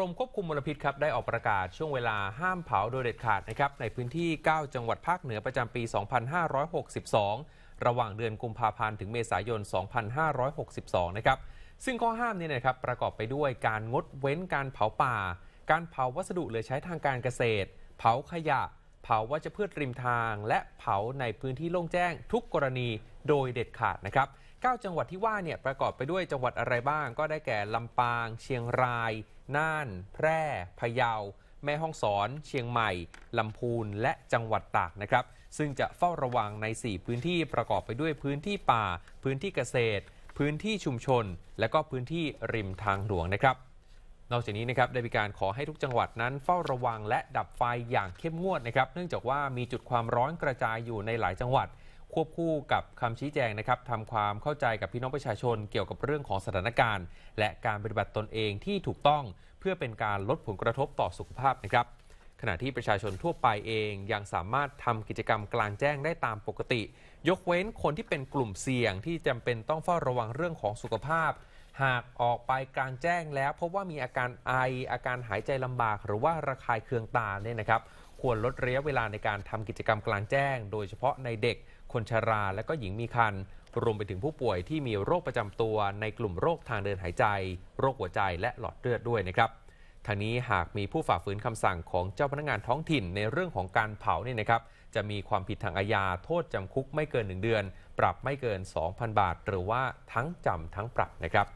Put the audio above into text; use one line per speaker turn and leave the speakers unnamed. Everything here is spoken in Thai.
รมควบคุมมลพิษครับ ได้ออกประกาศช่วงเวลาห้ามเผาโดยเด็ดขาดนะครับในพื้นที่ 9 จังหวัดภาคเหนือประจำปี 2562 ระหว่างเดือนกุมภาพันธ์ถึงเมษายน 2562 นะครับ ซึ่งข้อห้ามนี้นะครับ ประกอบไปด้วยการงดเว้นการเผาป่า การเผาวัสดุเหลือใช้ทางการเกษตร เผาขยะเผาวัชพืชริมทางและเผาในพื้นที่โล่งแจ้งทุกกรณีโดยเด็ดขาดนะครับ9จังหวัดที่ว่าเนี่ยประกอบไปด้วยจังหวัดอะไรบ้างก็ได้แก่ลำปาง เชียงราย น่านแพร่พะเยา แม่ฮ่องสอน เชียงใหม่ลำพูนและจังหวัดตากนะครับ ซึ่งจะเฝ้าระวังใน 4 พื้นที่ประกอบไปด้วยพื้นที่ป่า พื้นที่เกษตร พื้นที่ชุมชน และก็พื้นที่ริมทางหลวงนะครับนอกจากนี้นะครับได้มีการขอให้ทุกจังหวัดนั้นเฝ้าระวังและดับไฟอย่างเข้มงวดนะครับเนื่องจากว่ามีจุดความร้อนกระจายอยู่ในหลายจังหวัด ควบคู่กับคำชี้แจงนะครับทำความเข้าใจกับพี่น้องประชาชน เกี่ยวกับเรื่องของสถานการณ์และการปฏิบัติตนเองที่ถูกต้องเพื่อเป็นการลดผลกระทบต่อสุขภาพนะครับขณะที่ประชาชนทั่วไปเอง ยังสามารถทำกิจกรรมกลางแจ้งได้ตามปกติ ยกเว้นคนที่เป็นกลุ่มเสี่ยง ที่จำเป็นต้องเฝ้าระวังเรื่องของสุขภาพหากออกไปกลางแจ้งแล้วพบว่ามีอาการไออาการหายใจลำบากหรือว่าระคายเคืองตาเนี่ยนะครับควรลดระยะเวลาในการทำกิจกรรมกลางแจ้ง โดยเฉพาะในเด็กคนชราและก็หญิงมีครรภ์รวมไปถึงผู้ป่วยที่มีโรคประจำตัว ในกลุ่มโรคทางเดินหายใจ โรคหัวใจและหลอดเลือดด้วยนะครับทางนี้หากมีผู้ฝ่าฝืนคำสั่งของเจ้าพนักงานท้องถิ่นในเรื่องของการเผาเนี่ยนะครับ จะมีความผิดทางอาญาโทษจำคุกไม่เกิน 1 เดือน ปรับไม่เกิน 2,000 บาท หรือว่าทั้งจำทั้งปรับนะครับ